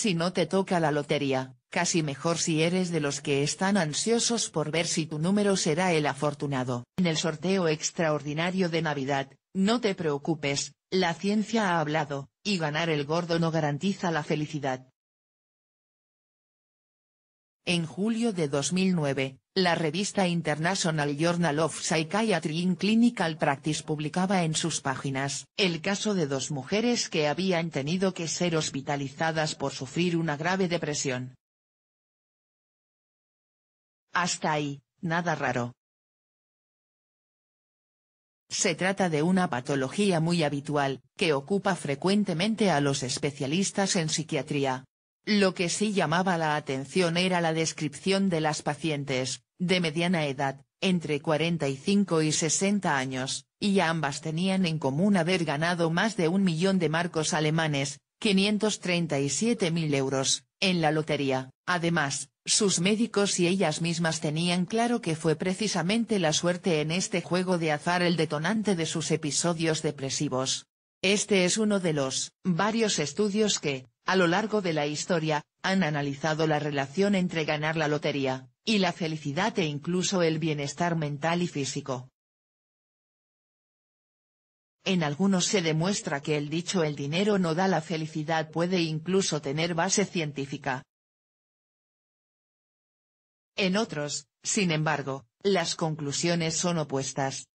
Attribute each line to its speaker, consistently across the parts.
Speaker 1: si no te toca la lotería, casi mejor si eres de los que están ansiosos por ver si tu número será el afortunado. En el sorteo extraordinario de Navidad, no te preocupes, la ciencia ha hablado, y ganar el gordo no garantiza la felicidad. En julio de 2009, la revista International Journal of Psychiatry in Clinical Practice publicaba en sus páginas el caso de dos mujeres que habían tenido que ser hospitalizadas por sufrir una grave depresión. Hasta ahí, nada raro. Se trata de una patología muy habitual, que ocupa frecuentemente a los especialistas en psiquiatría. Lo que sí llamaba la atención era la descripción de las pacientes, de mediana edad, entre 45 y 60 años, y ambas tenían en común haber ganado más de un millón de marcos alemanes, 537.000 euros, en la lotería. Además, sus médicos y ellas mismas tenían claro que fue precisamente la suerte en este juego de azar el detonante de sus episodios depresivos. Este es uno de los varios estudios que, a lo largo de la historia, han analizado la relación entre ganar la lotería, y la felicidad e incluso el bienestar mental y físico. En algunos se demuestra que el dicho el dinero no da la felicidad puede incluso tener base científica. En otros, sin embargo, las conclusiones son opuestas.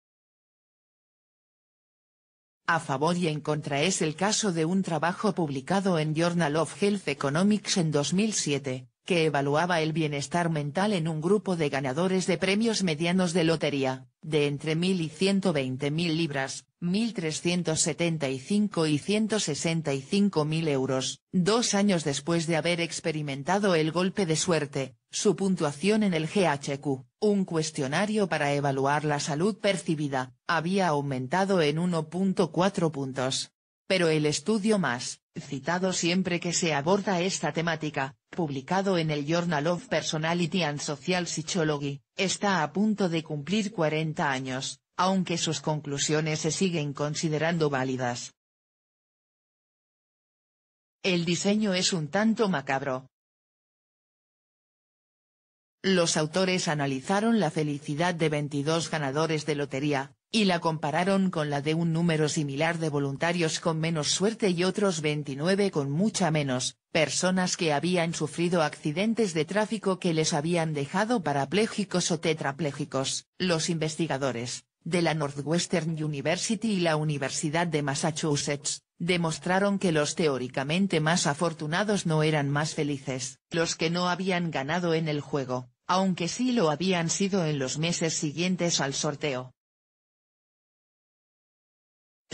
Speaker 1: A favor y en contra es el caso de un trabajo publicado en Journal of Health Economics en 2007, que evaluaba el bienestar mental en un grupo de ganadores de premios medianos de lotería, de entre 1.000 y 120.000 libras, 1.375 y 165.000 euros. Dos años después de haber experimentado el golpe de suerte, su puntuación en el GHQ, un cuestionario para evaluar la salud percibida, había aumentado en 1.4 puntos pero el estudio más, citado siempre que se aborda esta temática, publicado en el Journal of Personality and Social Psychology, está a punto de cumplir 40 años, aunque sus conclusiones se siguen considerando válidas. El diseño es un tanto macabro. Los autores analizaron la felicidad de 22 ganadores de lotería, y la compararon con la de un número similar de voluntarios con menos suerte y otros 29 con mucha menos, personas que habían sufrido accidentes de tráfico que les habían dejado parapléjicos o tetrapléjicos. Los investigadores, de la Northwestern University y la Universidad de Massachusetts, demostraron que los teóricamente más afortunados no eran más felices, los que no habían ganado en el juego, aunque sí lo habían sido en los meses siguientes al sorteo,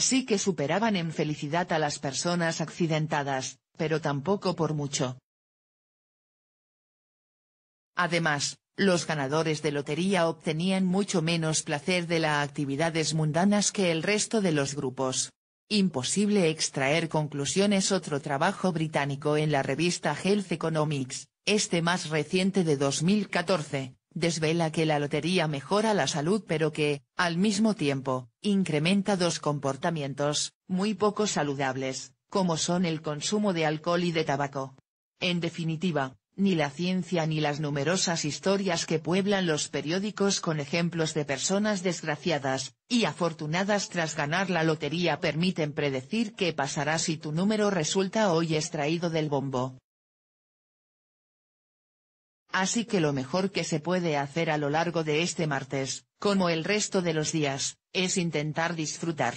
Speaker 1: Sí que superaban en felicidad a las personas accidentadas, pero tampoco por mucho. Además, los ganadores de lotería obtenían mucho menos placer de las actividades mundanas que el resto de los grupos. Imposible extraer conclusiones Otro trabajo británico en la revista Health Economics, este más reciente de 2014, desvela que la lotería mejora la salud pero que, al mismo tiempo, incrementa dos comportamientos, muy poco saludables, como son el consumo de alcohol y de tabaco. En definitiva, ni la ciencia ni las numerosas historias que pueblan los periódicos con ejemplos de personas desgraciadas, y afortunadas tras ganar la lotería permiten predecir qué pasará si tu número resulta hoy extraído del bombo, Así que lo mejor que se puede hacer a lo largo de este martes, como el resto de los días, es intentar disfrutar,